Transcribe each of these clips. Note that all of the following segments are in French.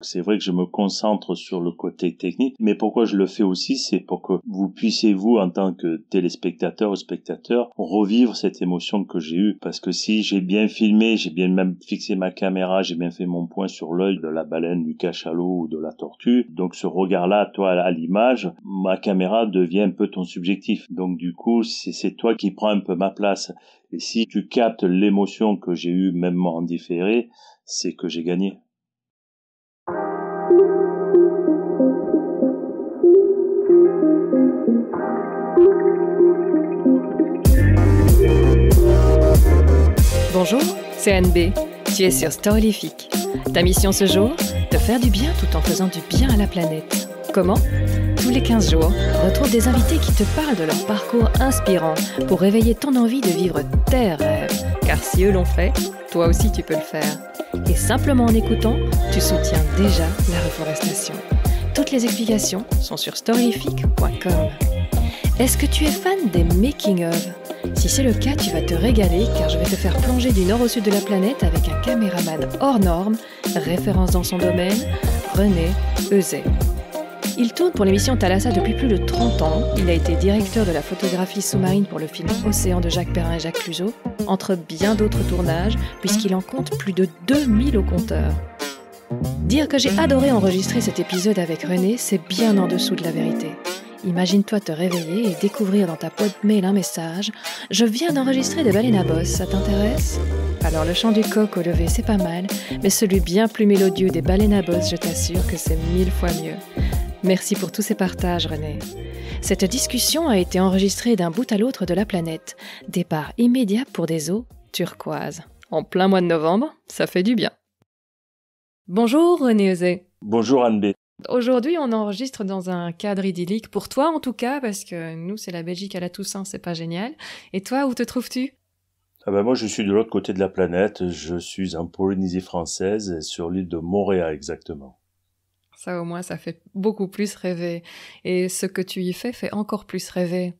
C'est vrai que je me concentre sur le côté technique, mais pourquoi je le fais aussi, c'est pour que vous puissiez, vous, en tant que téléspectateur ou spectateur, revivre cette émotion que j'ai eue. Parce que si j'ai bien filmé, j'ai bien même fixé ma caméra, j'ai bien fait mon point sur l'œil de la baleine, du cachalot ou de la tortue, donc ce regard-là, toi, à l'image, ma caméra devient un peu ton subjectif. Donc du coup, c'est toi qui prends un peu ma place. Et si tu captes l'émotion que j'ai eue, même en différé, c'est que j'ai gagné. Bonjour, c'est NB, Tu es sur Storylific. Ta mission ce jour Te faire du bien tout en faisant du bien à la planète. Comment Tous les 15 jours, retrouve des invités qui te parlent de leur parcours inspirant pour réveiller ton envie de vivre tes rêves. Car si eux l'ont fait, toi aussi tu peux le faire. Et simplement en écoutant, tu soutiens déjà la reforestation. Toutes les explications sont sur storylific.com. Est-ce que tu es fan des making-of si c'est le cas, tu vas te régaler car je vais te faire plonger du nord au sud de la planète avec un caméraman hors norme, référence dans son domaine, René Euzet. Il tourne pour l'émission Thalassa depuis plus de 30 ans. Il a été directeur de la photographie sous-marine pour le film Océan de Jacques Perrin et Jacques Cluzot, entre bien d'autres tournages, puisqu'il en compte plus de 2000 au compteur. Dire que j'ai adoré enregistrer cet épisode avec René, c'est bien en dessous de la vérité. Imagine-toi te réveiller et découvrir dans ta boîte mail un message Je viens d'enregistrer des baleines à bosse, ça t'intéresse Alors le chant du coq au lever, c'est pas mal, mais celui bien plus mélodieux des baleines à bosse, je t'assure que c'est mille fois mieux. Merci pour tous ces partages, René. Cette discussion a été enregistrée d'un bout à l'autre de la planète. Départ immédiat pour des eaux turquoises. En plein mois de novembre, ça fait du bien. Bonjour René osé Bonjour Anne B. Aujourd'hui, on enregistre dans un cadre idyllique pour toi en tout cas, parce que nous, c'est la Belgique à la Toussaint, c'est pas génial. Et toi, où te trouves-tu ah ben moi, je suis de l'autre côté de la planète. Je suis en Polynésie française, sur l'île de Montréal exactement. Ça, au moins, ça fait beaucoup plus rêver. Et ce que tu y fais fait encore plus rêver.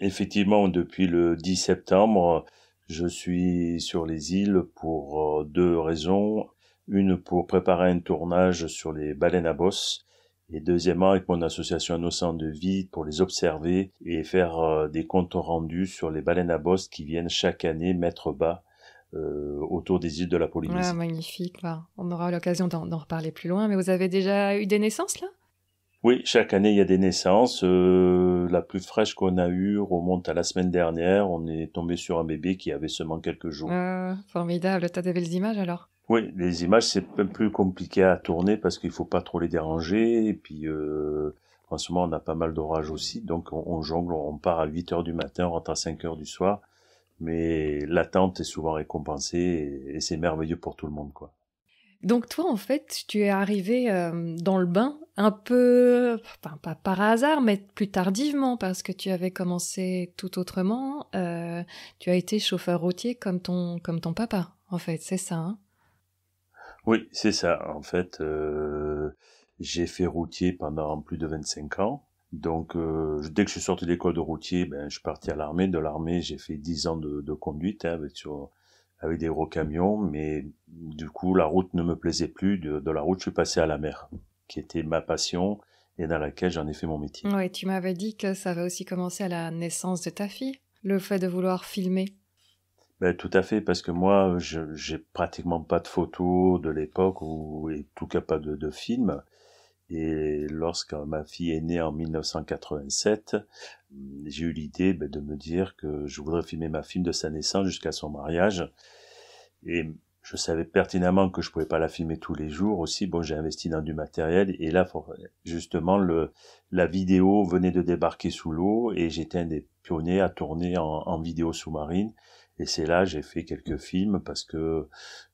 Effectivement, depuis le 10 septembre, je suis sur les îles pour euh, deux raisons une pour préparer un tournage sur les baleines à bosse, et deuxièmement avec mon association Innocent de Vie pour les observer et faire euh, des comptes rendus sur les baleines à bosse qui viennent chaque année mettre bas euh, autour des îles de la Polynésie. Ah, magnifique, on aura l'occasion d'en reparler plus loin, mais vous avez déjà eu des naissances là oui, chaque année il y a des naissances. Euh, la plus fraîche qu'on a eue remonte à la semaine dernière. On est tombé sur un bébé qui avait seulement quelques jours. Ah, formidable, t'as des belles images alors oui, les images, c'est un peu compliqué à tourner parce qu'il faut pas trop les déranger. Et puis, euh, en ce moment, on a pas mal d'orages aussi. Donc, on, jongle, on part à 8 heures du matin, on rentre à 5 heures du soir. Mais l'attente est souvent récompensée et, c'est merveilleux pour tout le monde, quoi. Donc toi, en fait, tu es arrivé euh, dans le bain un peu, pas par hasard, mais plus tardivement, parce que tu avais commencé tout autrement. Euh, tu as été chauffeur routier comme ton, comme ton papa, en fait, c'est ça. Hein oui, c'est ça. En fait, euh, j'ai fait routier pendant plus de 25 ans. Donc, euh, dès que je suis sorti de l'école de routier, ben, je suis parti à l'armée. De l'armée, j'ai fait 10 ans de, conduite hein, avec, des gros camions. Mais du coup, la route ne me plaisait plus. De, de la route, je suis passé à la mer, qui était ma passion et dans laquelle j'en ai fait mon métier. Oui, tu m'avais dit que ça avait aussi commencé à la naissance de ta fille, le fait de vouloir filmer. Ben, tout à fait, parce que moi, je j'ai pratiquement pas de photos de l'époque, ou en tout cas pas de, de films. Et lorsque ma fille est née en 1987, hum, j'ai eu l'idée ben, de me dire que je voudrais filmer ma fille de sa naissance jusqu'à son mariage. Et je savais pertinemment que je pouvais pas la filmer tous les jours aussi. Bon, j'ai investi dans du matériel et là, justement, le, la vidéo venait de débarquer sous l'eau et j'étais un des pionniers à tourner en vidéo sous-marine. Et c'est là j'ai fait quelques films parce que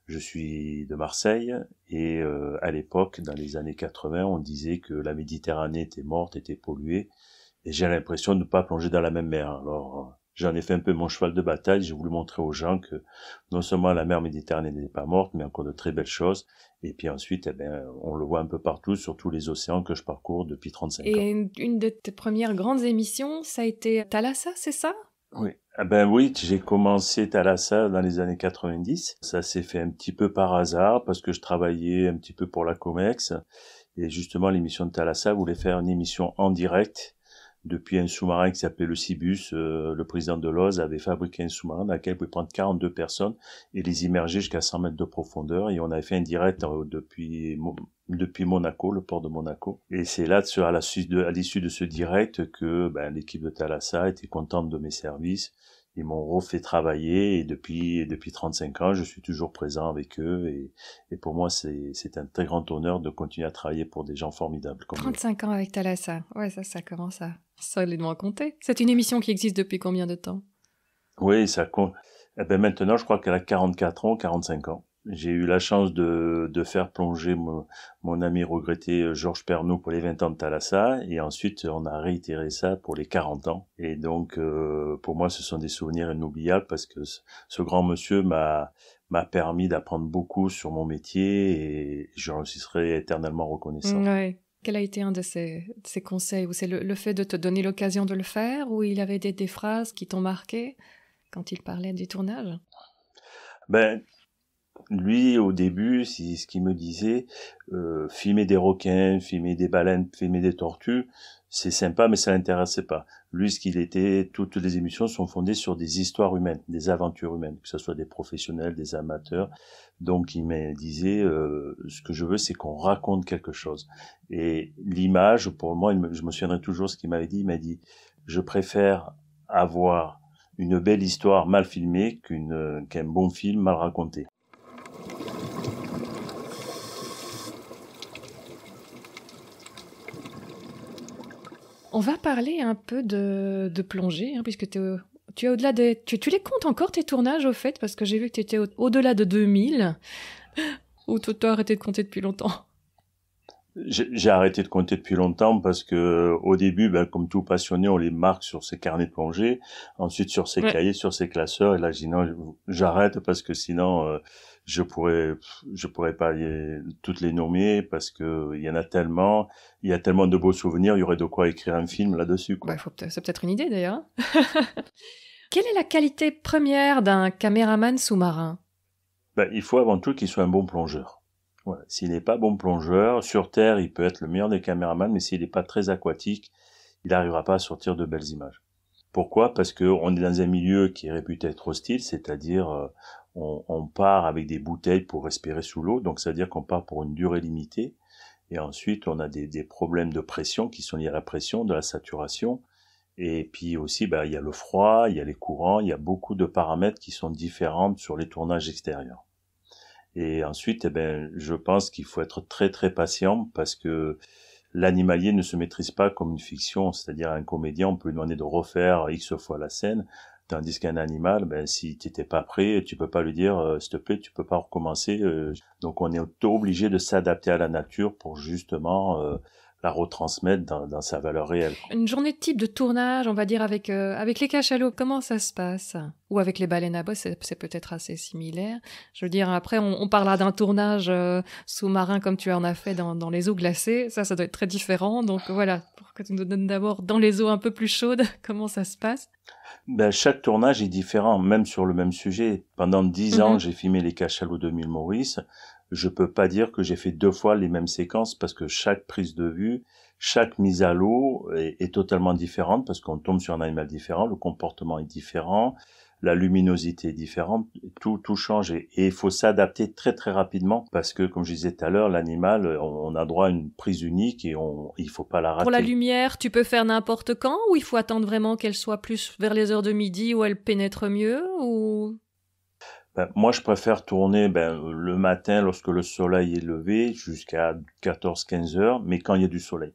je suis de Marseille et euh, à l'époque, dans les années 80, on disait que la Méditerranée était morte, était polluée, et j'ai l'impression de ne pas plonger dans la même mer. Alors euh, j'en ai fait un peu mon cheval de bataille, j'ai voulu montrer aux gens que non seulement la mer Méditerranée n'est pas morte, mais encore de très belles choses. Et puis ensuite, eh bien, on le voit un peu partout, sur tous les océans que je parcours depuis 35 ans. Et une de tes premières grandes émissions, ça a été Thalassa, c'est ça oui, ah ben oui, j'ai commencé Thalassa dans les années 90. Ça s'est fait un petit peu par hasard parce que je travaillais un petit peu pour la Comex et justement l'émission de Thalassa voulait faire une émission en direct depuis un sous-marin qui s'appelait le Cibus, euh, le président de l'OZ avait fabriqué un sous-marin dans lequel pouvait prendre 42 personnes et les immerger jusqu'à 100 mètres de profondeur. Et on avait fait un direct euh, depuis, depuis Monaco, le port de Monaco. Et c'est là, à l'issue de, de ce direct, que ben, l'équipe de Thalassa était contente de mes services. Ils m'ont refait travailler et depuis, depuis 35 ans, je suis toujours présent avec eux. Et, et pour moi, c'est un très grand honneur de continuer à travailler pour des gens formidables. Comme 35 ans avec Thalassa. Ouais, ça, ça commence à, ça, les Solidement compter C'est une émission qui existe depuis combien de temps Oui, ça compte. Eh ben maintenant, je crois qu'elle a 44 ans, 45 ans. J'ai eu la chance de, faire plonger mon, ami regretté euh, Georges Pernaud pour les 20 ans de Talassa, et ensuite on a réitéré ça pour les 40 ans. Et donc, euh, pour moi, ce sont des souvenirs inoubliables parce que ce, grand monsieur m'a permis d'apprendre beaucoup sur mon métier et j'en serai éternellement reconnaissant. Quel a été un de ses, conseils Ou c'est le, fait de te donner l'occasion de le faire Ou il avait des, phrases qui t'ont marqué quand il parlait du tournage Ben, lui, au début, ce qu'il me disait, euh, filmer des requins, filmer des baleines, filmer des tortues, c'est sympa, mais ça l'intéressait pas. Lui, ce qu'il était, toutes les émissions sont fondées sur des histoires humaines, des aventures humaines, que ce soit des professionnels, des amateurs. Donc, il me disait, euh, ce que je veux, c'est qu'on raconte quelque chose. Et l'image, pour moi, je me souviendrai toujours ce qu'il m'avait dit. Il m'a dit, je préfère avoir une belle histoire mal filmée qu'un bon film mal raconté. On va parler un peu de, plongée, hein, puisque tu es au-delà des, tu, les comptes encore tes tournages au fait, parce que j'ai vu que tu étais au, delà de 2000, ou tu as arrêté de compter depuis longtemps j'ai, arrêté de compter depuis longtemps parce que au début, ben, comme tout passionné, on les marque sur ses carnets de plongée, ensuite sur ses cahiers, sur ses classeurs. Et là, j'arrête parce que sinon, euh, je pourrais je pourrais pas y, toutes les nommer parce que il y en a tellement, il y a tellement de beaux souvenirs, il y aurait de quoi écrire un film là-dessus. Bah, c'est peut-être une idée d'ailleurs. Hein. Quelle est la qualité première d'un caméraman sous-marin bah, Il faut avant tout qu'il soit un bon plongeur. S'il n'est pas bon plongeur, sur Terre, il peut être le meilleur des caméramans, mais s'il n'est pas très aquatique, il n'arrivera pas à sortir de belles images. Pourquoi Parce qu'on est dans un milieu qui est réputé être hostile, c'est-à-dire euh, on, part avec des bouteilles pour respirer sous l'eau, donc c'est-à-dire qu'on part pour une durée limitée, et ensuite on a des, problèmes de pression qui sont liés à la pression, de la saturation, et puis aussi bah, il y a le froid, il y a les courants, il y a beaucoup de paramètres qui sont différents sur les tournages extérieurs. Et ensuite, eh ben, je pense qu'il faut être très très patient parce que l'animalier ne se maîtrise pas comme une fiction, c'est-à-dire un comédien, on peut lui demander de refaire X fois la scène, Tandis qu'un animal, ben, si tu n'étais pas prêt, tu peux pas lui dire, euh, s'il te plaît, tu peux pas recommencer. Euh, donc on est obligé de s'adapter à la nature pour justement euh, la retransmettre dans, sa valeur réelle. Une journée de type de tournage, on va dire, avec, avec les cachalots, comment ça se passe Ou avec les baleines à bosse, c'est peut-être assez similaire. Je veux dire, après, on, parlera d'un tournage sous-marin comme tu en as fait dans, dans les eaux glacées. Ça, ça doit être très différent. Donc voilà, quand tu nous donne d'abord dans les eaux un peu plus chaudes, comment ça se passe ben, Chaque tournage est différent, même sur le même sujet. Pendant dix ans, mhm. j'ai filmé Les Cachalots de Mille Maurice. Je ne peux pas dire que j'ai fait deux fois les mêmes séquences parce que chaque prise de vue, chaque mise à l'eau est, totalement différente parce qu'on tombe sur un animal différent, le comportement est différent, la luminosité est différente, tout, tout change et il faut s'adapter très très rapidement parce que comme je disais tout à l'heure, l'animal, on, a droit à une prise unique et on, il faut pas la rater. Pour la lumière, tu peux faire n'importe quand ou il faut attendre vraiment qu'elle soit plus vers les heures de midi où elle pénètre mieux ou ben, moi, je préfère tourner ben, le matin lorsque le soleil est levé jusqu'à 14-15 heures, mais quand il y a du soleil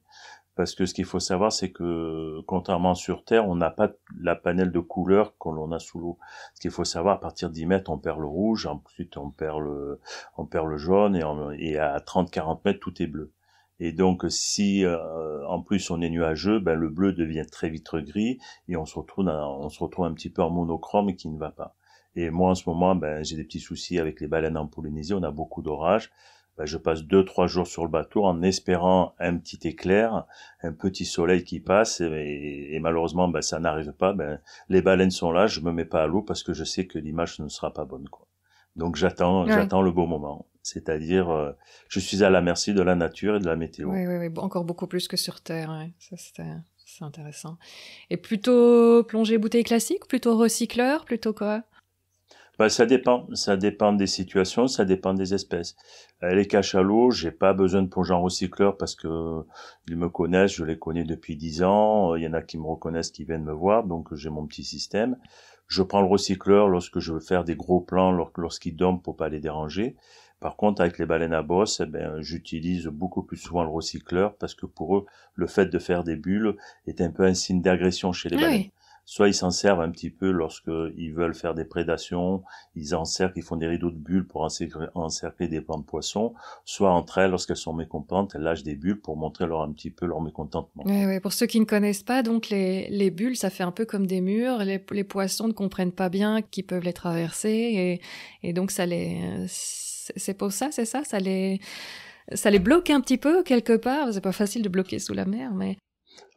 parce que ce qu'il faut savoir, c'est que contrairement sur Terre, on n'a pas la panel de couleurs qu'on l'on a sous l'eau. Ce qu'il faut savoir, à partir de 10 mètres, on perd le rouge, ensuite on perd le, on perd le jaune, et, à 30-40 mètres, tout est bleu. Et donc, si euh, en plus on est nuageux, ben, le bleu devient très vite gris, et on se retrouve, on se retrouve un petit peu en monochrome qui ne va pas. Et moi, en ce moment, ben, j'ai des petits soucis avec les baleines en Polynésie. On a beaucoup d'orages. Bah, je passe deux trois jours sur le bateau en espérant un petit éclair, un petit soleil qui passe et, malheureusement bah, ça n'arrive pas. Ben, les baleines sont là, je me mets pas à l'eau parce que je sais que l'image ne sera pas bonne Donc j'attends j'attends le beau moment. C'est-à-dire, euh, je suis à la merci de la nature et de la météo. Oui, oui, oui. encore beaucoup plus que sur Terre. c'est intéressant. Et plutôt plongée bouteille classique, plutôt recycleur, plutôt quoi ben, ça dépend, ça dépend des situations, ça dépend des espèces. Euh, les cachalots, j'ai pas besoin de en recycleur parce que ils me connaissent, je les connais depuis dix ans. Euh, il y en a qui me reconnaissent, qui viennent me voir, donc j'ai mon petit système. Je prends le recycleur lorsque je veux faire des gros plans, lorsqu'ils dorment pour pas les déranger. Par contre, avec les baleines à bosse, eh ben, j'utilise beaucoup plus souvent le recycleur parce que pour eux, le fait de faire des bulles est un peu un signe d'agression chez les ah baleines soit ils s'en servent un petit peu lorsqu'ils veulent faire des prédations, ils encerclent, ils font des rideaux de bulles pour encercler, des plantes de poissons, soit entre elles, lorsqu'elles sont mécontentes, elles lâchent des bulles pour montrer leur un petit peu leur mécontentement. Oui, oui. Pour ceux qui ne connaissent pas, donc les, bulles, ça fait un peu comme des murs, les, les poissons ne comprennent pas bien qu'ils peuvent les traverser, et, et donc ça les... C'est pour ça, c'est ça, ça les ça les bloque un petit peu quelque part. C'est pas facile de bloquer sous la mer, mais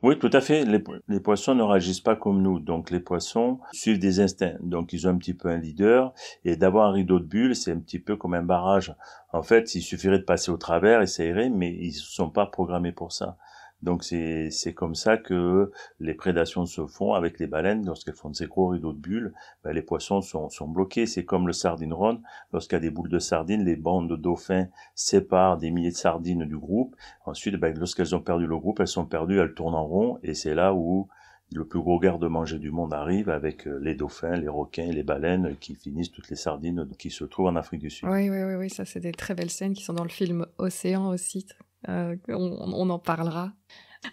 oui, tout à fait. Les, poissons ne réagissent pas comme nous. Donc, les poissons suivent des instincts. Donc, ils ont un petit peu un leader. Et d'avoir un rideau de bulles, c'est un petit peu comme un barrage. En fait, il suffirait de passer au travers et ça irait, mais ils ne sont pas programmés pour ça. Donc c'est comme ça que les prédations se font avec les baleines lorsqu'elles font de ces gros rideaux de bulles, ben les poissons sont, sont bloqués. C'est comme le sardine run, lorsqu'il y a des boules de sardines, les bandes de dauphins séparent des milliers de sardines du groupe. Ensuite, ben, lorsqu'elles ont perdu le groupe, elles sont perdues, elles tournent en rond et c'est là où le plus gros garde-manger du monde arrive avec euh, les dauphins, les requins, les baleines qui finissent toutes les sardines qui se trouvent en Afrique du Sud. Oui, oui, oui, oui ça c'est des très belles scènes qui sont dans le film Océan aussi, euh, on, en parlera.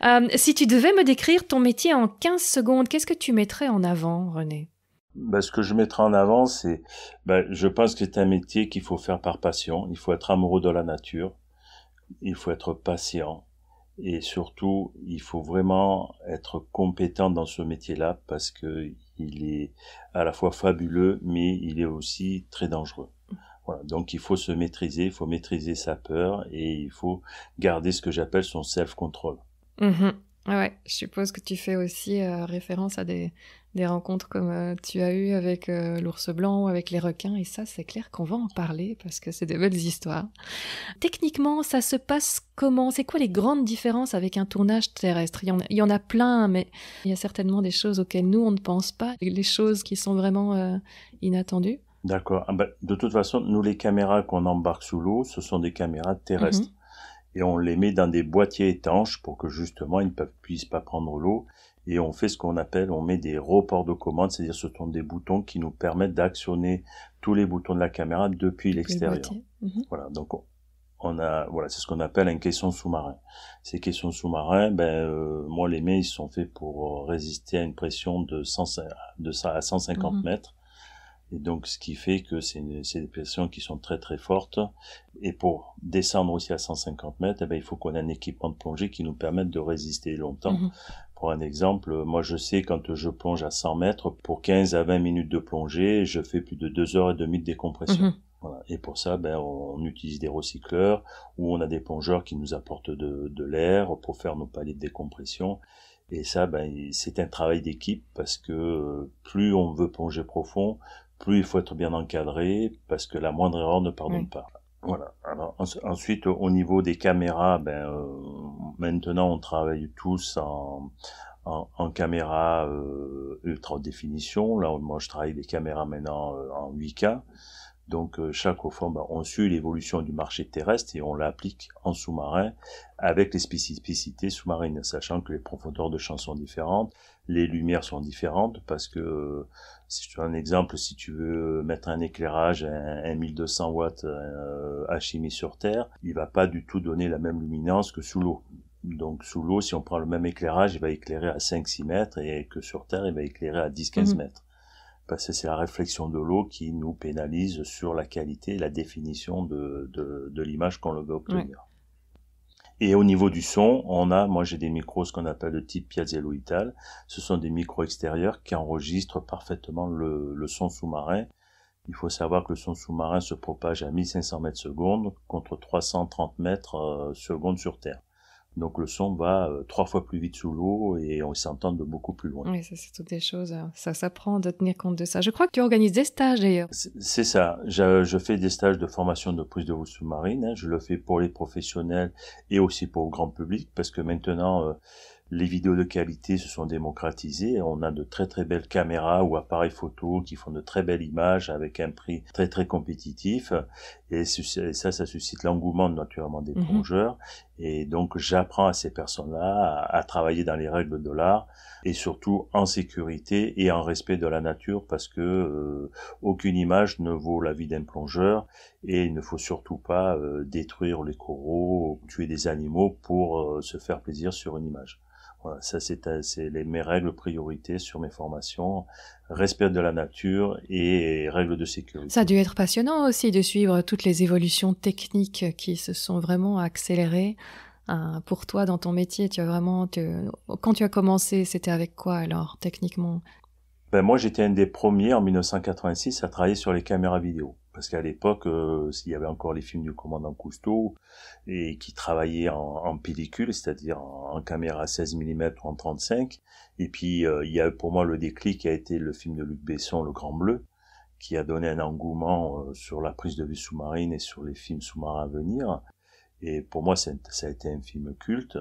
Euh, si tu devais me décrire ton métier en 15 secondes, qu'est-ce que tu mettrais en avant, René bah, Ce que je mettrais en avant, c'est, ben, je pense que c'est un métier qu'il faut faire par passion. Il faut être amoureux de la nature, il faut être patient, et surtout, il faut vraiment être compétent dans ce métier-là parce qu'il est à la fois fabuleux, mais il est aussi très dangereux donc il faut se maîtriser, il faut maîtriser sa peur et il faut garder ce que j'appelle son self-control. Mmh ah ouais, je suppose que tu fais aussi euh, référence à des, rencontres comme euh, tu as eu avec euh, l'ours blanc ou avec les requins, et ça, c'est clair qu'on va en parler parce que c'est de belles histoires. Techniquement, ça se passe comment C'est quoi les grandes différences avec un tournage terrestre il y, en a, il y, en a, plein, mais il y a certainement des choses auxquelles nous, on ne pense pas, les choses qui sont vraiment inattendues. D'accord. Ah, bah, de toute façon, nous, les caméras qu'on embarque sous l'eau, ce sont des caméras terrestres. Mhm. Et on les met dans des boîtiers étanches pour que justement, ils ne puissent pas prendre l'eau. Et on fait ce qu'on appelle, on met des reports de commande, c'est-à-dire ce sont des boutons qui nous permettent d'actionner tous les boutons de la caméra depuis l'extérieur. Mhm. Voilà, donc on a, voilà, c'est ce qu'on appelle un caisson sous-marin. Ces caissons sous-marins, ben, euh, moi, les mets, ils sont faits pour euh, résister à une pression de, 100, de à 150 mhm. mètres. Et donc, ce qui fait que c'est des pressions qui sont très très fortes. Et pour descendre aussi à 150 mètres, eh ben, il faut qu'on ait un équipement de plongée qui nous permette de résister longtemps. Mhm. Pour un exemple, moi je sais quand je plonge à 100 mètres, pour 15 à 20 minutes de plongée, je fais plus de 2 heures et demie de décompression. Mhm. Voilà. Et pour ça, ben, on utilise des recycleurs ou on a des plongeurs qui nous apportent de, de l'air pour faire nos paliers de décompression. Et ça, ben, c'est un travail d'équipe parce que euh, plus on veut plonger profond, plus il faut être bien encadré, parce que la moindre erreur ne pardonne pas. Voilà. ensuite, au niveau des caméras, ben, euh, maintenant, on travaille tous en, en, caméra euh, ultra définition. Là, moi, je travaille des caméras maintenant euh, en 8K. Donc euh, chaque au fond, bah, on suit l'évolution du marché terrestre et on l'applique en sous-marin avec les spécificités sous-marines, sachant que les profondeurs de champ sont différentes, les lumières sont différentes parce que si tu donne un exemple, si tu veux mettre un éclairage à 1200 watts à euh, chimie sur Terre, il va pas du tout donner la même luminance que sous l'eau. Donc sous l'eau, si on prend le même éclairage, il va éclairer à 5-6 mètres et que sur Terre, il va éclairer à 10-15 mmh. mètres parce que c'est la réflexion de l'eau qui nous pénalise sur la qualité et la définition de, l'image qu'on veut obtenir. Et au niveau du son, on a, moi j'ai des micros, ce qu'on appelle de type Ital, Ce sont des micros extérieurs qui enregistrent parfaitement le, le son sous-marin. Il faut savoir que le son sous-marin se propage à 1500 mètres secondes contre 330 mètres euh, secondes sur Terre. Donc le son va euh, trois fois plus vite sous l'eau et on s'entend de beaucoup plus loin. Oui, ça c'est toutes des choses. Hein. Ça s'apprend de tenir compte de ça. Je crois que tu organises des stages d'ailleurs. C'est ça. Je, fais des stages de formation de prise de vue sous-marine. Hein. Je le fais pour les professionnels et aussi pour le grand public parce que maintenant euh, les vidéos de qualité se sont démocratisées. On a de très très belles caméras ou appareils photo qui font de très belles images avec un prix très très compétitif. Et ça, ça suscite l'engouement naturellement des mhm. plongeurs. Et donc j'apprends à ces personnes-là à, travailler dans les règles de l'art et surtout en sécurité et en respect de la nature parce que euh, aucune image ne vaut la vie d'un plongeur et il ne faut surtout pas euh, détruire les coraux, tuer des animaux pour euh, se faire plaisir sur une image. Voilà, ça c'est mes règles priorités sur mes formations, respect de la nature et règles de sécurité. Ça a dû être passionnant aussi de suivre toutes les évolutions techniques qui se sont vraiment accélérées hein, pour toi dans ton métier. Tu as vraiment, quand tu as commencé, c'était avec quoi alors techniquement ben moi, j'étais un des premiers en 1986 à travailler sur les caméras vidéo parce qu'à l'époque, il euh, s'il y avait encore les films du commandant Cousteau, et qui travaillaient en, pellicule, c'est-à-dire en, caméra 16 mm ou en 35, et puis euh, il y a pour moi le déclic qui a été le film de Luc Besson, Le Grand Bleu, qui a donné un engouement euh, sur la prise de vue sous-marine et sur les films sous-marins à venir. Et pour moi, ça a été un film culte.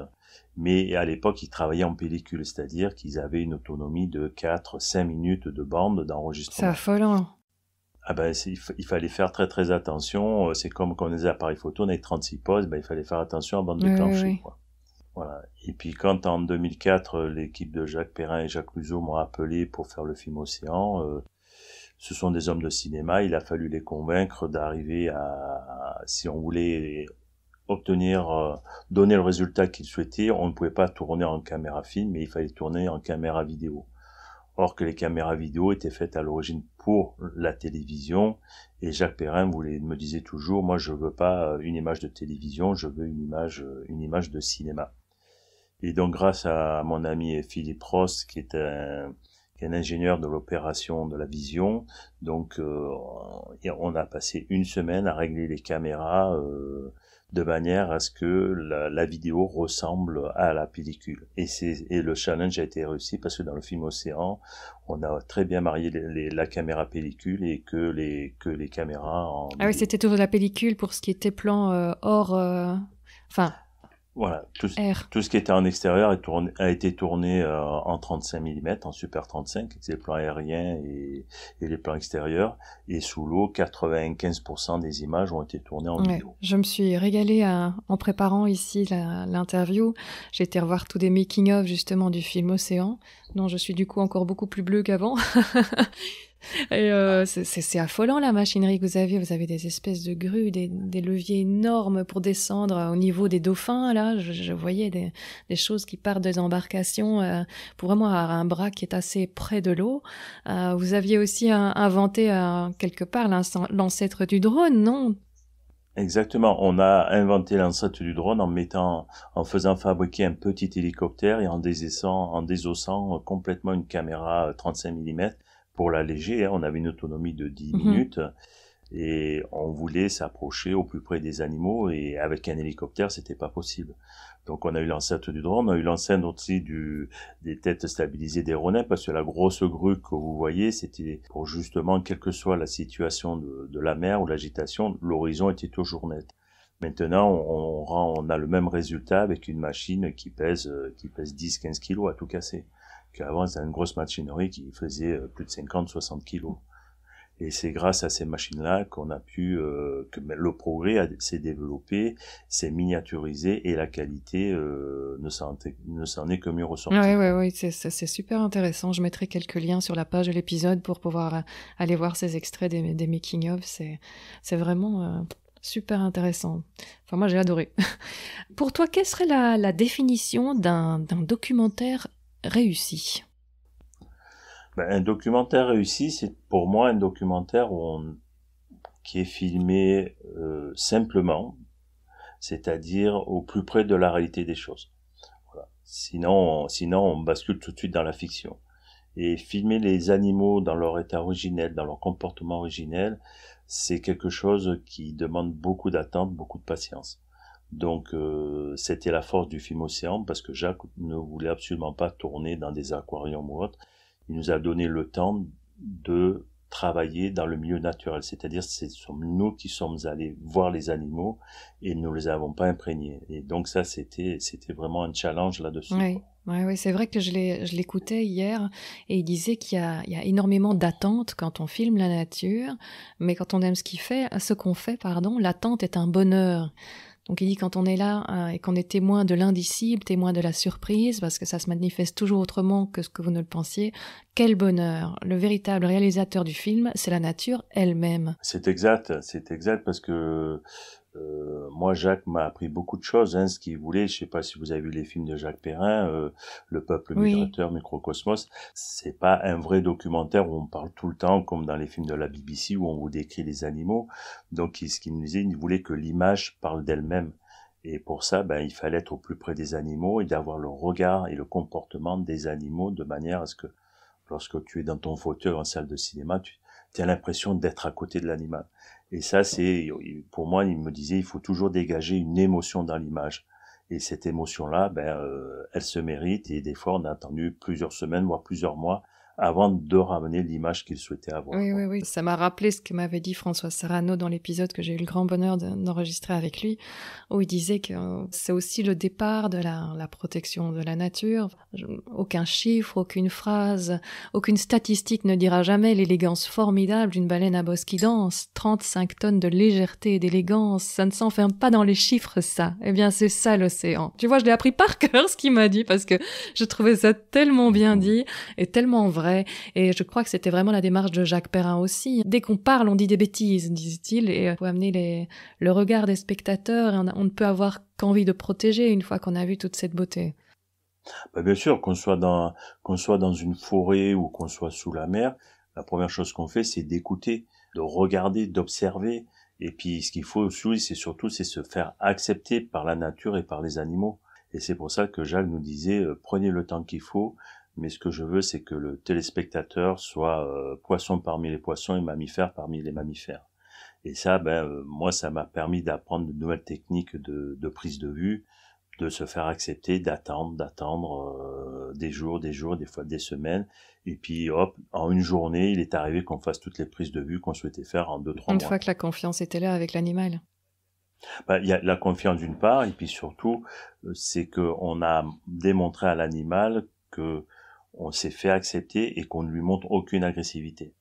Mais à l'époque, ils travaillaient en pellicule, c'est-à-dire qu'ils avaient une autonomie de 4-5 minutes de bande d'enregistrement. C'est affolant ah ben, il fallait faire très très attention. Euh, c'est comme quand on les appareils photo, on a 36 poses, ben, il fallait faire attention à de déclencher. Quoi. Voilà. Et puis quand en 2004, euh, l'équipe de Jacques Perrin et Jacques Luzot m'ont appelé pour faire le film Océan, euh, ce sont des hommes de cinéma, il a fallu les convaincre d'arriver à, si on voulait obtenir, donner le résultat qu'ils souhaitaient, on ne pouvait pas tourner en caméra film, mais il fallait tourner en caméra vidéo. Or que les caméras vidéo étaient faites à l'origine pour la télévision. Et Jacques Perrin voulait, me disait toujours, moi je veux pas euh, une image de télévision, je veux une image, euh, une image de cinéma. Et donc grâce à mon ami Philippe Ross, qui est un, ingénieur de l'opération de la vision, donc euh, on a passé une semaine à régler les caméras de manière à ce que la, vidéo ressemble à la pellicule. Et, et le challenge a été réussi parce que dans le film Océan, on a très bien marié la caméra pellicule et que les, que les caméras Ah oui, c'était toujours la pellicule pour ce qui était plan hors... Euh, euh, enfin, voilà, tout, ce qui était en extérieur a été tourné euh, en 35 mm, en Super 35, les plans aériens et, les plans extérieurs. Et sous l'eau, 95% des images ont été tournées en vidéo. Je me suis régalée en préparant ici l'interview. J'ai été revoir tous des making-of justement du film Océan, dont je suis du coup encore beaucoup plus bleu qu'avant. Et euh, c'est affolant la machinerie que vous avez. Vous avez des espèces de grues, des, leviers énormes pour descendre au niveau des dauphins. Là, je, voyais des, choses qui partent des embarcations euh, pour vraiment un bras qui est assez près de l'eau. Euh, vous aviez aussi inventé quelque part l'ancêtre du drone, non Exactement. On a inventé l'ancêtre du drone en mettant, en faisant fabriquer un petit hélicoptère et en en désossant complètement une caméra 35 mm pour l'alléger, hein. on avait une autonomie de 10 mhm. minutes et on voulait s'approcher au plus près des animaux et avec un hélicoptère c'était pas possible. Donc on a eu l'enceinte du drone, on a eu l'enceinte aussi des têtes stabilisées des ronins parce que la grosse grue que vous voyez c'était pour justement quelle que soit la situation de, la mer ou l'agitation, l'horizon était toujours net. Maintenant, on, a le même résultat avec une machine qui pèse, qui pèse 10-15 kilos à tout casser. Avant, c'était une grosse machinerie qui faisait euh, plus de 50-60 kilos. Et c'est grâce à ces machines-là qu'on a pu, euh, que le progrès s'est développé, s'est miniaturisé et la qualité euh, ne s'en est que mieux ressortie. Oui, oui, oui, c'est super intéressant. Je mettrai quelques liens sur la page de l'épisode pour pouvoir aller voir ces extraits des, making-of. C'est vraiment super intéressant. Enfin, moi, j'ai adoré. pour toi, quelle serait la, la définition d'un documentaire réussi ben, Un documentaire réussi, c'est pour moi un documentaire où qui est filmé euh, simplement, c'est-à-dire au plus près de la réalité des choses. Sinon, sinon, on bascule tout de suite dans la fiction. Et filmer les animaux dans leur état originel, dans leur comportement originel, c'est quelque chose qui demande beaucoup d'attente, beaucoup de patience. Donc euh, c'était la force du film Océan parce que Jacques ne voulait absolument pas tourner dans des aquariums ou autres. Il nous a donné le temps de travailler dans le milieu naturel, c'est-à-dire c'est nous qui sommes allés voir les animaux et nous les avons pas imprégnés. Et donc ça c'était vraiment un challenge là-dessus. Oui. c'est vrai que je l'écoutais hier et il disait qu'il y, y a, énormément d'attentes quand on filme la nature, mais quand on aime ce qu'il fait, ce qu'on fait, pardon, l'attente est un bonheur. Donc il dit quand on est là euh, et qu'on est témoin de l'indicible, témoin de la surprise, parce que ça se manifeste toujours autrement que ce que vous ne le pensiez, quel bonheur Le véritable réalisateur du film, c'est la nature elle-même. C'est exact, c'est exact parce que euh, moi, Jacques m'a appris beaucoup de choses, hein, ce qu'il voulait. Je sais pas si vous avez vu les films de Jacques Perrin, euh, Le peuple migrateur, Microcosmos. C'est pas un vrai documentaire où on parle tout le temps, comme dans les films de la BBC où on vous décrit les animaux. Donc, ce qu'il nous disait, il voulait que l'image parle d'elle-même. Et pour ça, ben, il fallait être au plus près des animaux et d'avoir le regard et le comportement des animaux de manière à ce que, lorsque tu es dans ton fauteuil en salle de cinéma, tu as l'impression d'être à côté de l'animal. Et ça, c'est pour moi, il me disait, il faut toujours dégager une émotion dans l'image. Et cette émotion-là, ben, euh, elle se mérite. Et des fois, on a attendu plusieurs semaines, voire plusieurs mois, avant de ramener l'image qu'il souhaitait avoir. Oui, oui, oui. Ça m'a rappelé ce que m'avait dit François Serrano dans l'épisode que j'ai eu le grand bonheur d'enregistrer avec lui, où il disait que euh, c'est aussi le départ de la, la, protection de la nature. Aucun chiffre, aucune phrase, aucune statistique ne dira jamais l'élégance formidable d'une baleine à bosse qui danse. 35 tonnes de légèreté et d'élégance, ça ne s'enferme pas dans les chiffres, ça. Eh bien, c'est ça l'océan. Tu vois, je l'ai appris par cœur ce qu'il m'a dit parce que je trouvais ça tellement bien dit et tellement vrai et je crois que c'était vraiment la démarche de Jacques Perrin aussi. Dès qu'on parle, on dit des bêtises, disait-il. et faut euh, amener le regard des spectateurs, on, ne peut avoir qu'envie de protéger une fois qu'on a vu toute cette beauté. Bah, bien sûr, qu'on soit dans une forêt ou qu'on soit sous la mer, la première chose qu'on fait, c'est d'écouter, de regarder, d'observer. Et puis, ce qu'il faut aussi, c'est surtout, c'est se faire accepter par la nature et par les animaux. Et c'est pour ça que Jacques nous disait, euh, prenez le temps qu'il faut, mais ce que je veux, c'est que le téléspectateur soit euh, poisson parmi les poissons et mammifère parmi les mammifères. Et ça, ben, euh, moi, ça m'a permis d'apprendre de nouvelles techniques de, prise de vue, de se faire accepter, d'attendre, d'attendre euh, des jours, des jours, des fois des semaines. Et puis, hop, en une journée, il est arrivé qu'on fasse toutes les prises de vue qu'on souhaitait faire en deux, trois une mois. Une fois que la confiance était là avec l'animal. Ben, y a la confiance d'une part, et puis surtout, c'est qu'on a démontré à l'animal que on s'est fait accepter et qu'on ne lui montre aucune agressivité.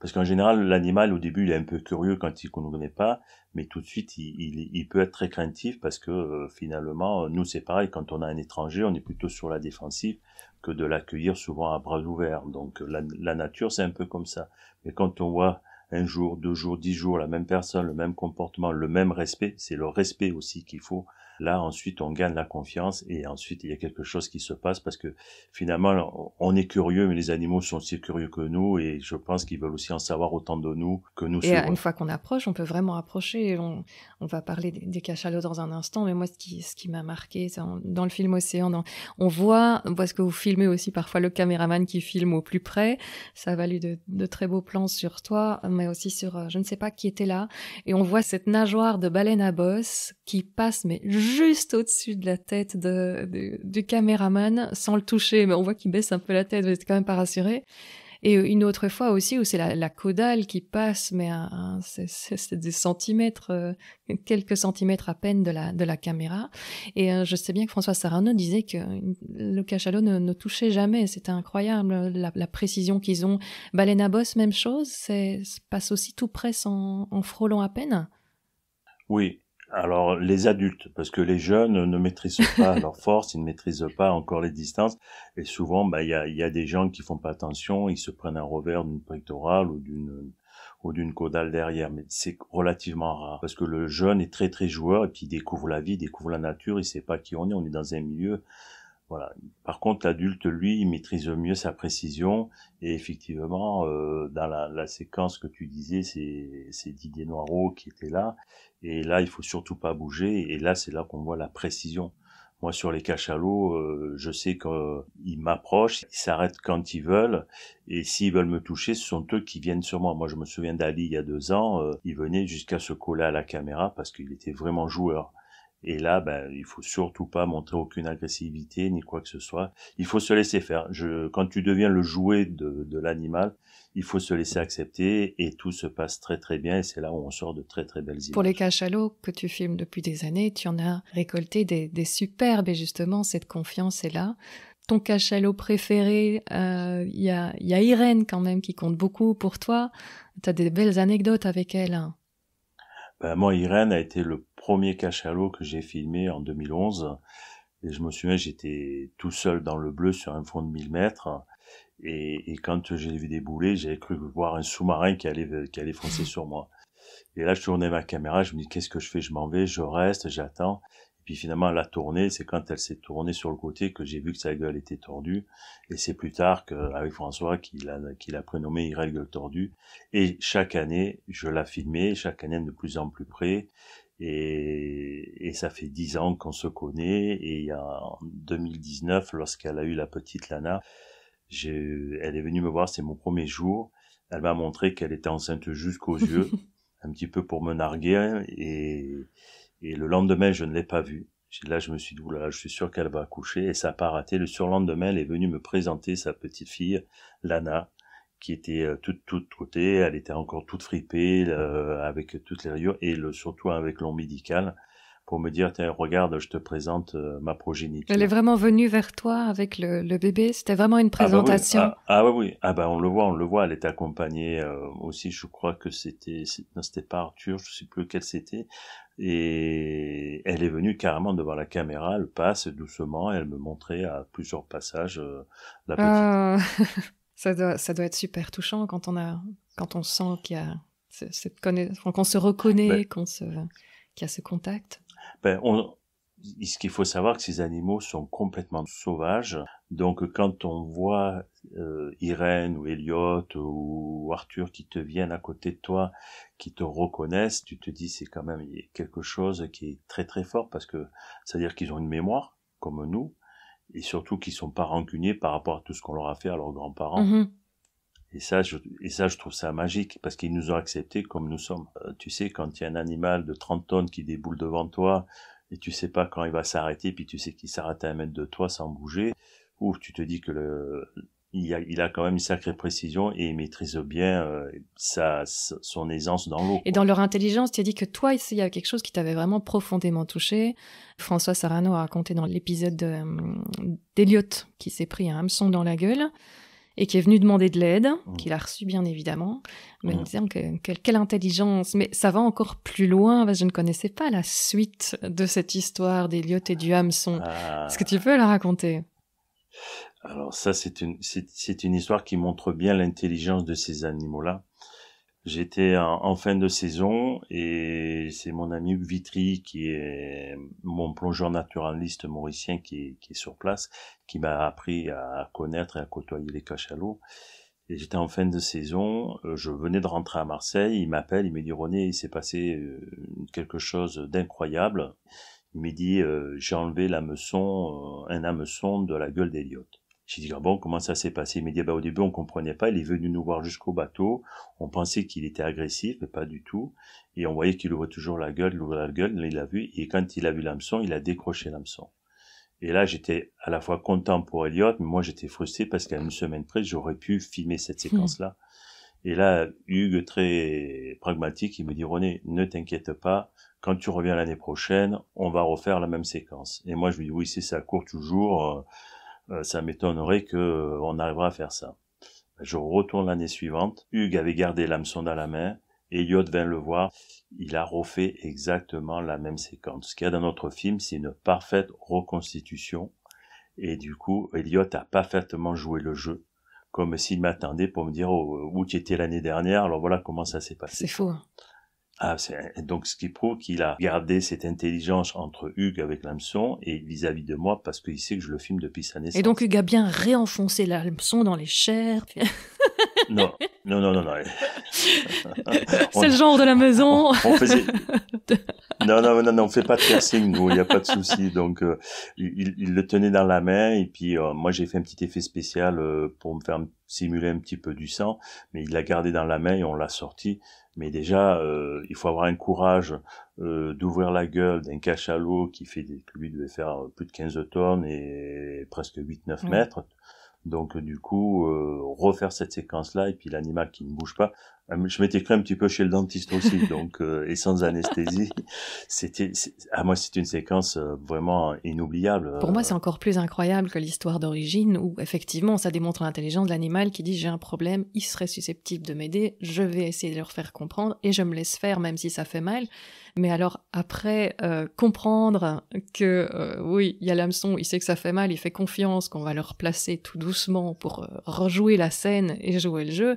Parce qu'en général, l'animal, au début, il est un peu curieux quand il ne connaît pas, mais tout de suite, il, peut être très craintif parce que euh, finalement, nous, c'est pareil, quand on a un étranger, on est plutôt sur la défensive que de l'accueillir souvent à bras ouverts. Donc la nature, c'est un peu comme ça. Mais quand on voit un jour, deux jours, dix jours, la même personne, le même comportement, le même respect, c'est le respect aussi qu'il faut Là, ensuite, on gagne la confiance et ensuite, il y a quelque chose qui se passe parce que finalement, on est curieux, mais les animaux sont aussi curieux que nous et je pense qu'ils veulent aussi en savoir autant de nous que nous. Et euh, une fois qu'on approche, on peut vraiment approcher. On, on va parler des cachalots dans un instant, mais moi, ce qui, ce qui m'a marqué c'est dans le film Océan, on voit, ce que vous filmez aussi parfois le caméraman qui filme au plus près, ça a de, de très beaux plans sur toi, mais aussi sur euh, je ne sais pas qui était là, et on voit cette nageoire de baleine à bosse qui passe, mais juste au-dessus de la tête de, du caméraman sans le toucher. Mais on voit qu'il baisse un peu la tête, mais c'est quand même pas rassuré. Et une autre fois aussi où c'est la, caudale qui passe, mais c'est des centimètres, euh, quelques centimètres à peine de la, de la caméra. Et euh, je sais bien que François Sarano disait que euh, le cachalot ne, touchait jamais. C'était incroyable la, précision qu'ils ont. Baleine à bosse, même chose, c'est passe aussi tout près en frôlant à peine. Oui, alors les adultes, parce que les jeunes ne maîtrisent pas leurs forces, ils ne maîtrisent pas encore les distances, et souvent, bah, il y a, des gens qui font pas attention, ils se prennent un revers d'une pectorale ou d'une ou d'une caudale derrière, mais c'est relativement rare parce que le jeune est très très joueur et puis il découvre la vie, il découvre la nature, il sait pas qui on est, on est dans un milieu par contre, l'adulte, lui, il maîtrise mieux sa précision. Et effectivement, euh, dans la, séquence que tu disais, c'est Didier Noirot qui était là. Et là, il faut surtout pas bouger. Et là, c'est là qu'on voit la précision. Moi, sur les cachalots, euh, je sais qu'ils euh, m'approchent, ils s'arrêtent quand ils veulent, et s'ils veulent me toucher, ce sont eux qui viennent sur moi. Moi, je me souviens d'Ali il y a deux ans, il venait jusqu'à se coller à la caméra parce qu'il était vraiment joueur. Et là, ben, il faut surtout pas montrer aucune agressivité ni quoi que ce soit. Il faut se laisser faire. quand tu deviens le jouet de, l'animal, il faut se laisser accepter et tout se passe très très bien. Et c'est là où on sort de très très belles images. Pour les cachalots que tu filmes depuis des années, tu en as récolté des, superbes et justement cette confiance est là ton cachalot préféré. Il euh, y, a, Irène quand même qui compte beaucoup pour toi. Tu as des belles anecdotes avec elle. Hein. Ben, moi, Irène a été le premier cachalot que j'ai filmé en 2011. Et je me souviens, j'étais tout seul dans le bleu sur un fond de 1000 mètres. Et, quand j'ai vu des débouler, j'avais cru voir un sous-marin qui allait, qui allait foncer sur moi. Et là, je tournais ma caméra, je me dis, qu'est-ce que je fais Je m'en vais, je reste, j'attends. Et puis finalement, la tournée, c'est quand elle s'est tournée sur le côté que j'ai vu que sa gueule était tordue. Et c'est plus tard qu'avec François qu'il a, qu'il a prénommé Y gueule tordue. Et chaque année, je la filmais, chaque année de plus en plus près. Et, ça fait dix ans qu'on se connaît. Et en 2019, lorsqu'elle a eu la petite Lana, elle est venue me voir, c'est mon premier jour. Elle m'a montré qu'elle était enceinte jusqu'aux yeux, un petit peu pour me narguer. Et, le lendemain, je ne l'ai pas vue. Là, je me suis dit, là, je suis sûr qu'elle va accoucher. Et ça n'a pas raté. Le surlendemain, elle est venue me présenter sa petite fille, Lana qui était euh, toute toute trottée, elle était encore toute fripée euh, avec toutes les rayures et surtout avec l'on médical pour me dire tiens regarde je te présente euh, ma progéniture. Elle est vraiment venue vers toi avec le, bébé, c'était vraiment une ah bah présentation. Ah, ah bah oui. Ah, bah, on le voit, on le voit, elle est accompagnée aussi, je crois que c'était non c'était pas Arthur, je sais plus lequel c'était et elle est venue carrément devant la caméra, elle passe doucement, et elle me montrait à plusieurs passages la petite. Ah. Ça doit, ça doit être super touchant quand on a, quand on sent qu'il y a cette qu'on se reconnaît, qu'on se, qu'il y a ce contact. Ben, on, ce qu'il faut savoir, que ces animaux sont complètement sauvages. Donc, quand on voit euh, Irène ou Elliot ou Arthur qui te viennent à côté de toi, qui te reconnaissent, tu te dis c'est quand même quelque chose qui est très très fort parce que c'est-à-dire qu'ils ont une mémoire comme nous et surtout qu'ils sont pas rancuniers par rapport à tout ce qu'on leur a fait à leurs grands-parents. Mm-hmm. Et ça, je, et ça, je trouve ça magique parce qu'ils nous ont acceptés comme nous sommes. Euh, tu sais, quand il y a un animal de 30 tonnes qui déboule devant toi et tu sais pas quand il va s'arrêter, puis tu sais qu'il s'arrête à un mètre de toi sans bouger, ou tu te dis que le, il a, quand même une sacrée précision et maîtrise bien euh, sa, son aisance dans l'eau. Et dans leur intelligence, tu as dit que toi, il y a quelque chose qui t'avait vraiment profondément touché. François Sarano a raconté dans l'épisode euh, d'Eliott qui s'est pris un hameçon dans la gueule et qui est venu demander de l'aide, mmh. qu'il a reçu bien évidemment, mais mmh. disant quelle intelligence, mais ça va encore plus loin, je ne connaissais pas la suite de cette histoire d'Eliott et du hameçon. Ah. Est-ce que tu peux la raconter alors ça, c'est une, c'est, une histoire qui montre bien l'intelligence de ces animaux-là. J'étais en, fin de saison et c'est mon ami Vitry qui est mon plongeur naturaliste mauricien qui est, sur place, qui m'a appris à connaître et à côtoyer les cachalots. Et j'étais en fin de saison, euh, je venais de rentrer à Marseille, il m'appelle, il me dit René, il s'est passé euh, quelque chose d'incroyable. Il me dit euh, j'ai enlevé l'hameçon, un hameçon de la gueule d'Eliott. J'ai dit, ah bon, comment ça s'est passé Il m'a dit, ah bah, au début, on comprenait pas. Il est venu nous voir jusqu'au bateau. On pensait qu'il était agressif, mais pas du tout. Et on voyait qu'il ouvrait toujours la gueule, il ouvrait la gueule, il l'a vu. Et quand il a vu l'hameçon, il a décroché l'hameçon. Et là, j'étais à la fois content pour Elliot, mais moi, j'étais frustré parce qu'à une semaine près, j'aurais pu filmer cette hmm. séquence-là. Et là, Hugues, très pragmatique, il me dit, René, ne t'inquiète pas. Quand tu reviens l'année prochaine, on va refaire la même séquence. Et moi, je lui dis, oui, c'est ça, court toujours. Euh, euh, ça m'étonnerait qu'on euh, on arrivera à faire ça. Je retourne l'année suivante. Hugues avait gardé l'hameçon dans la main. Elliot vint le voir. Il a refait exactement la même séquence. Ce qu'il y a dans notre film, c'est une parfaite reconstitution. Et du coup, Elliot a parfaitement joué le jeu. Comme s'il m'attendait pour me dire, où oh, euh, tu étais l'année dernière, alors voilà comment ça s'est passé. C'est fou. Ah, donc ce qui prouve qu'il a gardé cette intelligence entre Hugues avec l'hameçon et vis-à-vis de moi parce qu'il sait que je le filme depuis sa naissance. Et donc Hugues a bien réenfoncé l'hameçon dans les chairs non, non, non, non. non. C'est le genre de la maison. On, faisait... non, non, non, non, on fait pas de piercing, nous, il n'y a pas de souci. Donc, euh, il, il, le tenait dans la main et puis euh, moi, j'ai fait un petit effet spécial euh, pour me faire simuler un petit peu du sang, mais il l'a gardé dans la main et on l'a sorti. Mais déjà, il faut avoir un courage d'ouvrir la gueule d'un cachalot qui fait des, lui devait faire plus de 15 tonnes et presque 8-9 mm. mètres. Donc du coup, euh, refaire cette séquence-là et puis l'animal qui ne bouge pas, euh, je m'étais cru un petit peu chez le dentiste aussi, donc euh, et sans anesthésie, c'était à ah, moi c'est une séquence euh, vraiment inoubliable. Pour moi, c'est encore plus incroyable que l'histoire d'origine où effectivement ça démontre l'intelligence de l'animal qui dit j'ai un problème, il serait susceptible de m'aider, je vais essayer de leur faire comprendre et je me laisse faire même si ça fait mal. Mais alors après comprendre que oui il y a l'hameçon, il sait que ça fait mal, il fait confiance qu'on va le replacer tout doucement pour rejouer la scène et jouer le jeu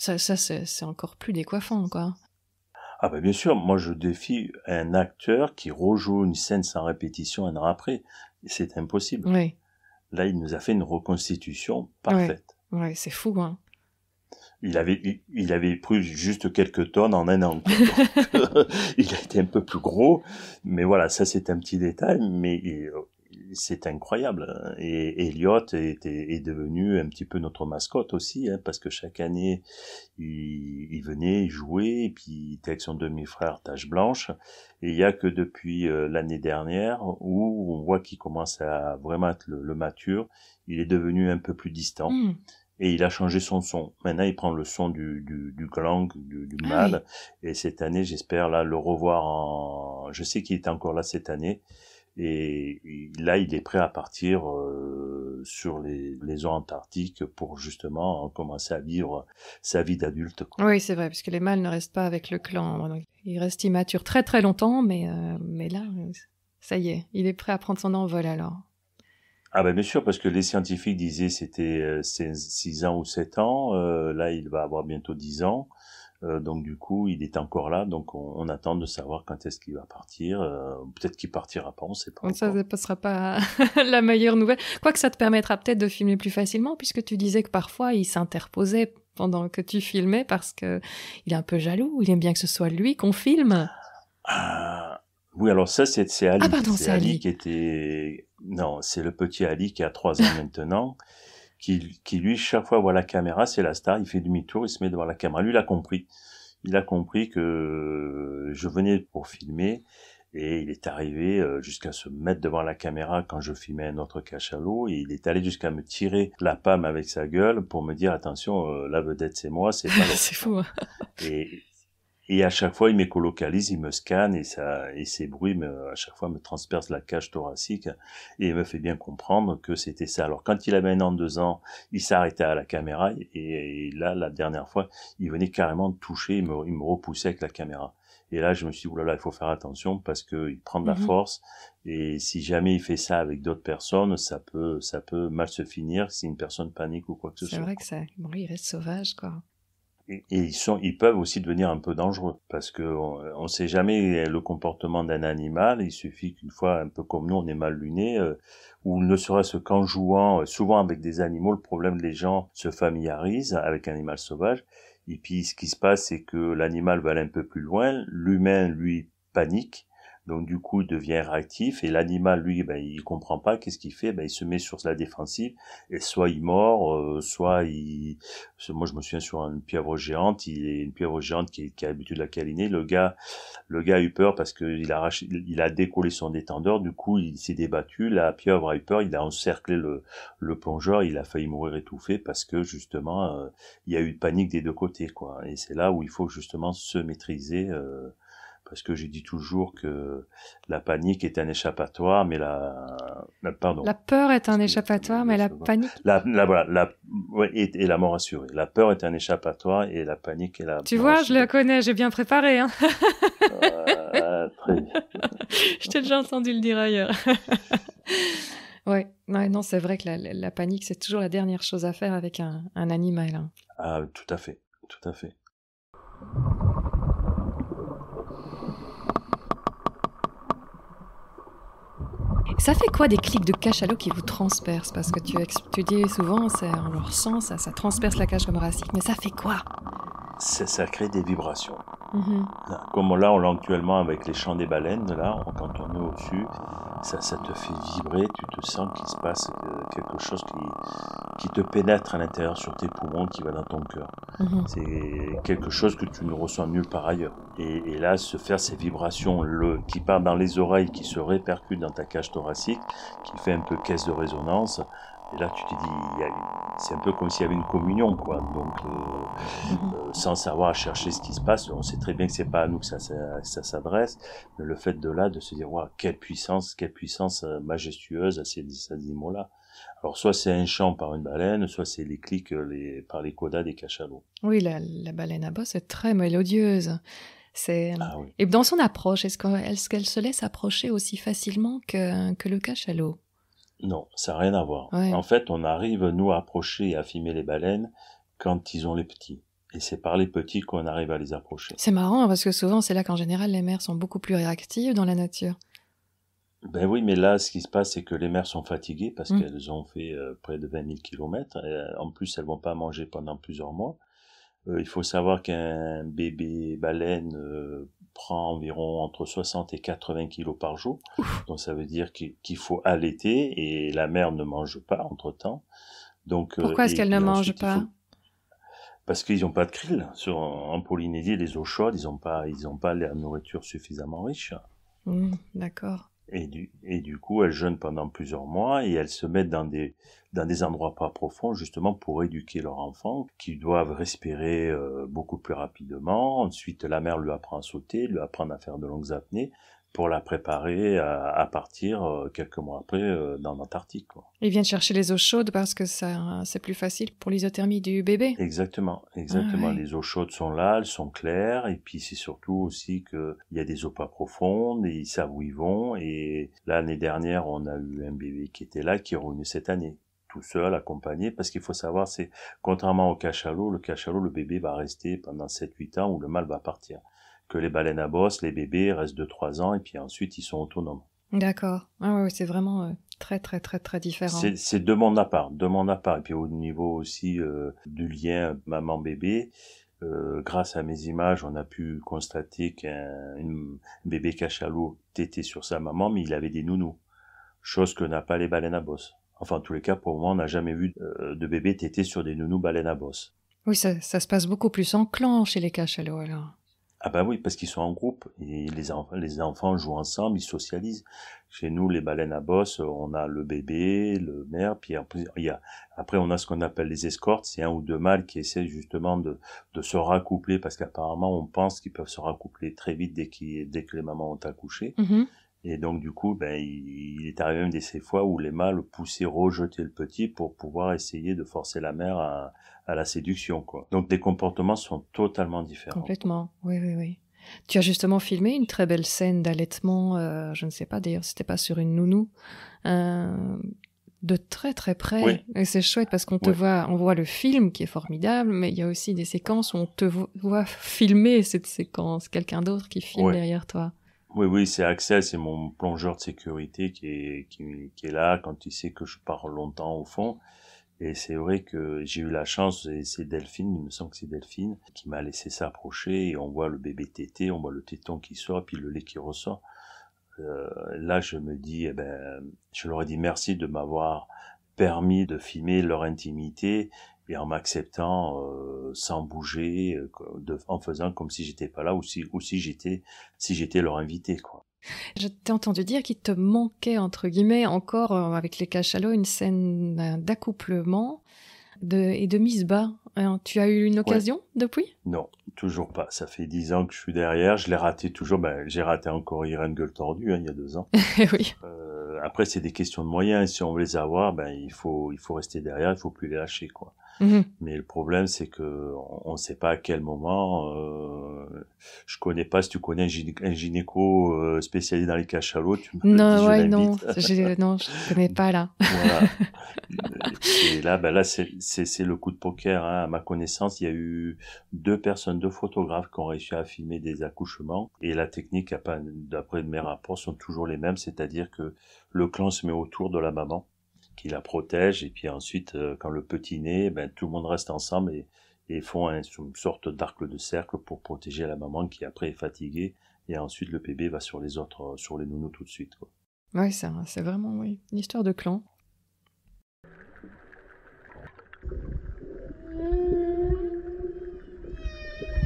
ça, c'est encore plus décoiffant, quoi. Ah ben, bien sûr, moi je défie un acteur qui rejoue une scène sans répétition un an après. C'est impossible. Oui. Là, il nous a fait une reconstitution parfaite. Oui, c'est fou, hein. Il avait, il, avait pris juste quelques tonnes en un an. il a été un peu plus gros, mais voilà, ça c'est un petit détail, mais euh, c'est incroyable. Hein. Et Elliot est, est, devenu un petit peu notre mascotte aussi, hein, parce que chaque année, il, venait jouer, et puis il était avec son demi-frère Tache Blanche. Et il y a que depuis euh, l'année dernière où on voit qu'il commence à vraiment le, mature. Il est devenu un peu plus distant. Hmm. et il a changé son son. Maintenant, il prend le son du, du, du glang, du, ah Et cette année, j'espère là le revoir en. Je sais qu'il est encore là cette année. Et là, il est prêt à partir euh, sur les, les eaux antarctiques pour justement hein, commencer à vivre sa vie d'adulte. Oui, c'est vrai, puisque les mâles ne restent pas avec le clan. Il hein, ils restent immatures très très longtemps, mais, euh, mais là, euh, ça y est, il est prêt à prendre son envol alors. Ah ben bien sûr, parce que les scientifiques disaient c'était 6 ans ou 7 ans, là il va avoir bientôt 10 ans. Euh, donc du coup, il est encore là, donc on, attend de savoir quand est-ce qu'il va partir. Euh, peut-être qu'il partira pas, on sait pas. ça ne passera pas la meilleure nouvelle. Quoique ça te permettra peut-être de filmer plus facilement, puisque tu disais que parfois il s'interposait pendant que tu filmais parce que il est un peu jaloux. Il aime bien que ce soit lui qu'on filme. Ah, oui, alors ça c'est ah, Ali. Ah pardon, c'est Ali. Ali qui était non, c'est le petit Ali qui a trois ans maintenant. qui, lui, chaque fois voit la caméra, c'est la star, il fait demi-tour, il se met devant la caméra. Lui, il a compris. Il a compris que euh, je venais pour filmer et il est arrivé euh, jusqu'à se mettre devant la caméra quand je filmais un autre cachalot et il est allé jusqu'à me tirer la pâme avec sa gueule pour me dire attention, euh, la vedette c'est moi, c'est pas C'est fou. Hein. et et à chaque fois, il m'écolocalise, il me scanne et ça, et ces bruits me, à chaque fois me transpercent la cage thoracique et me fait bien comprendre que c'était ça. Alors quand il avait un an, deux ans, il s'arrêtait à la caméra et, là, la dernière fois, il venait carrément toucher, il me, repoussait avec la caméra. Et là, je me suis dit, oulala, il faut faire attention parce qu'il prend de la mhm. force. Et si jamais il fait ça avec d'autres personnes, ça peut, ça peut mal se finir si une personne panique ou quoi que ce soit. C'est vrai que ça, il reste sauvage, quoi et, ils sont, ils peuvent aussi devenir un peu dangereux parce que on ne sait jamais le comportement d'un animal. Il suffit qu'une fois, un peu comme nous, on est mal luné, euh, ou ne serait-ce qu'en jouant, euh, souvent avec des animaux, le problème des gens se familiarisent avec un animal sauvage. Et puis, ce qui se passe, c'est que l'animal va aller un peu plus loin, l'humain, lui, panique, donc du coup, il devient réactif et l'animal, lui, ben, il comprend pas. Qu'est-ce qu'il fait ben, Il se met sur la défensive et soit il mord, euh, soit il... Moi, je me souviens sur une pieuvre géante, il est une pieuvre géante qui, qui a l'habitude de la câliner. Le gars, le gars a eu peur parce qu'il a, il a décollé son détendeur. Du coup, il s'est débattu. La pieuvre a eu peur. Il a encerclé le, le plongeur. Il a failli mourir étouffé parce que justement, euh, il y a eu panique des deux côtés. quoi. Et c'est là où il faut justement se maîtriser. Euh, parce que j'ai dis toujours que la panique est un échappatoire, mais la, pardon. La peur est un échappatoire, mais la panique. La, voilà, la et, la mort assurée. La peur est un échappatoire et la panique est la. Tu vois, je la connais, j'ai bien préparé. Hein euh, je t'ai déjà entendu le dire ailleurs. ouais. non, c'est vrai que la, panique, c'est toujours la dernière chose à faire avec un, un animal. Hein. Ah, tout à fait, tout à fait. Ça fait quoi des clics de cachalot qui vous transpercent Parce que tu, tu dis souvent, c'est en leur sens, ça, transperce la cage comme mais ça fait quoi ça, crée des vibrations. Mm-hmm. comme là, on l'a actuellement avec les chants des baleines, là, quand on est au-dessus, ça, ça, te fait vibrer, tu te sens qu'il se passe euh, quelque chose qui, qui te pénètre à l'intérieur sur tes poumons, qui va dans ton cœur. Mhm. C'est quelque chose que tu ne reçois mieux par ailleurs. Et, là, se faire ces vibrations le, qui partent dans les oreilles, qui se répercutent dans ta cage thoracique, qui fait un peu caisse de résonance, et là, tu te dis, c'est un peu comme s'il y avait une communion, quoi. Donc, euh, mhm. euh, sans savoir chercher ce qui se passe, on sait très bien que c'est pas à nous que ça, ça, s'adresse, mais le fait de là, de se dire, waouh, quelle puissance, quelle puissance euh, majestueuse à ces, ces mots-là. Alors soit c'est un chant par une baleine, soit c'est les clics euh, par les codas des cachalots. Oui, la, baleine à bosse est très mélodieuse. Euh, ah et dans son approche, est-ce, qu'elle, se laisse approcher aussi facilement que, le cachalot Non, ça n'a rien à voir. En fait, on arrive, nous, à approcher et à filmer les baleines quand ils ont les petits. Et c'est par les petits qu'on arrive à les approcher. C'est marrant, hein, parce que souvent, c'est là qu'en général, les mères sont beaucoup plus réactives dans la nature. Ben oui, mais là, ce qui se passe, c'est que les mères sont fatiguées parce mmh. qu'elles ont fait euh, près de 20 000 kilomètres. Euh, en plus, elles vont pas manger pendant plusieurs mois. Euh, il faut savoir qu'un bébé baleine prend environ entre 60 et 80 kilos par jour. Donc ça veut dire qu'il faut allaiter et la mère ne mange pas entre-temps. Donc, Pourquoi est-ce qu'elle ne mange pas Parce qu'ils n'ont pas de krill. Sur, en Polynésie, les eaux chaudes, ils n'ont pas, pas la nourriture suffisamment riche. Mmh, d'accord. Et du, et du coup, elles jeûnent pendant plusieurs mois et elles se mettent dans des, dans des endroits pas profonds justement pour éduquer leur enfant qui doivent respirer euh, beaucoup plus rapidement. Ensuite, la mère lui apprend à sauter, lui apprend à faire de longues apnées pour la préparer à, partir euh, quelques mois après euh, dans l'Antarctique. Ils viennent chercher les eaux chaudes parce que ça, c'est plus facile pour l'isothermie du bébé. Exactement, exactement. Les eaux chaudes sont là, elles sont claires, et puis c'est surtout aussi qu'il y a des eaux pas profondes, et ils savent où ils vont. Et l'année dernière, on a eu un bébé qui était là, qui est revenu cette année tout seul, accompagné, parce qu'il faut savoir, c'est contrairement au cachalot, le cachalot, le bébé va rester pendant 7-8 ans où le mâle va partir que les baleines à bosse, les bébés restent de 3 ans et puis ensuite ils sont autonomes. D'accord. Ah oui, c'est vraiment euh, très très très très différent. C'est mondes à part, mondes à part. Et puis au niveau aussi euh, du lien maman-bébé, euh, grâce à mes images, on a pu constater qu'un bébé cachalot tétait sur sa maman, mais il avait des nounous. Chose que n'a pas les baleines à bosse. Enfin, en tous les cas, pour moi, on n'a jamais vu de bébé tété sur des nounous baleines à bosse. Oui, ça, se passe beaucoup plus en clan chez les cachalots alors. Ah ben oui, parce qu'ils sont en groupe, et les, les enfants jouent ensemble, ils socialisent. Chez nous, les baleines à bosse, on a le bébé, le mère, puis après, après on a ce qu'on appelle les escortes, c'est un ou deux mâles qui essaient justement de, de se raccoupler, parce qu'apparemment on pense qu'ils peuvent se raccoupler très vite dès, qu dès que les mamans ont accouché. Mhm. Et donc du coup, ben, il, est arrivé même des ces fois où les mâles poussaient, rejeter le petit pour pouvoir essayer de forcer la mère à, la séduction. Quoi. Donc des comportements sont totalement différents. Complètement, oui, oui, oui. Tu as justement filmé une très belle scène d'allaitement, euh, je ne sais pas d'ailleurs, c'était pas sur une nounou, euh, de très très près. Et c'est chouette parce qu'on te voit, on voit le film qui est formidable, mais il y a aussi des séquences où on te voit filmer cette séquence, quelqu'un d'autre qui filme derrière toi. Oui, oui, c'est Axel, c'est mon plongeur de sécurité qui est, qui, est là quand il sait que je pars longtemps au fond. Et c'est vrai que j'ai eu la chance, et c'est Delphine, il me semble que c'est Delphine, qui m'a laissé s'approcher, et on voit le bébé tété, on voit le téton qui sort, puis le lait qui ressort. Euh, là, je me dis, eh ben, je leur ai dit merci de m'avoir permis de filmer leur intimité et en m'acceptant euh, sans bouger, euh, en faisant comme si j'étais pas là ou si, ou si j'étais si j'étais leur invité quoi. Je t'ai entendu dire qu'il te manquait entre guillemets encore euh, avec les cachalots une scène d'accouplement et de mise bas. Hein, tu as eu une occasion depuis Non, toujours pas. Ça fait dix ans que je suis derrière. Je l'ai raté toujours. Ben, j'ai raté encore Irène Gueule Tordue hein, il y a deux ans. Eh oui. après, c'est des questions de moyens. Si on veut les avoir, ben, il, faut, il faut rester derrière. Il faut plus les lâcher. Quoi. Mhm. Mais le problème, c'est que on ne sait pas à quel moment. Euh, je connais pas si tu connais un, gynéco euh, spécialisé dans les cachalots. Tu non, ouais, non, je, non, je connais pas là. voilà. là, ben là, c'est le coup de poker. Hein. À ma connaissance, il y a eu deux personnes, deux photographes qui ont réussi à filmer des accouchements. Et la technique, d'après mes rapports, sont toujours les mêmes, c'est-à-dire que le clan se met autour de la maman qui la protège. Et puis ensuite, euh, quand le petit naît, ben, tout le monde reste ensemble et, font une sorte d'arc de cercle pour protéger la maman qui après est fatiguée. Et ensuite, le bébé va sur les autres, euh, sur les nounous tout de suite. Quoi. Ouais, c'est vraiment oui, une histoire de clan.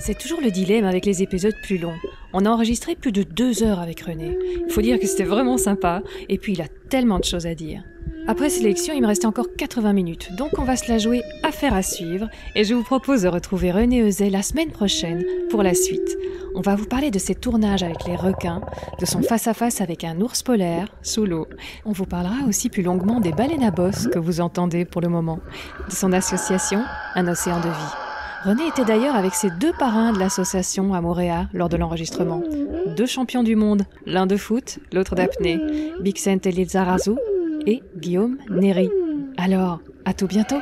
C'est toujours le dilemme avec les épisodes plus longs. On a enregistré plus de deux heures avec René. Il faut dire que c'était vraiment sympa, et puis il a tellement de choses à dire. Après sélection, il me restait encore 80 minutes, donc on va se la jouer à faire à suivre, et je vous propose de retrouver René Eusey la semaine prochaine pour la suite. On va vous parler de ses tournages avec les requins, de son face-à-face avec un ours polaire sous l'eau. On vous parlera aussi plus longuement des baleines à bosse que vous entendez pour le moment, de son association Un océan de vie. René était d'ailleurs avec ses deux parrains de l'association à Moréa lors de l'enregistrement. Deux champions du monde, l'un de foot, l'autre d'apnée, Bixent Lizarazu, et Guillaume Néry. Alors, à tout bientôt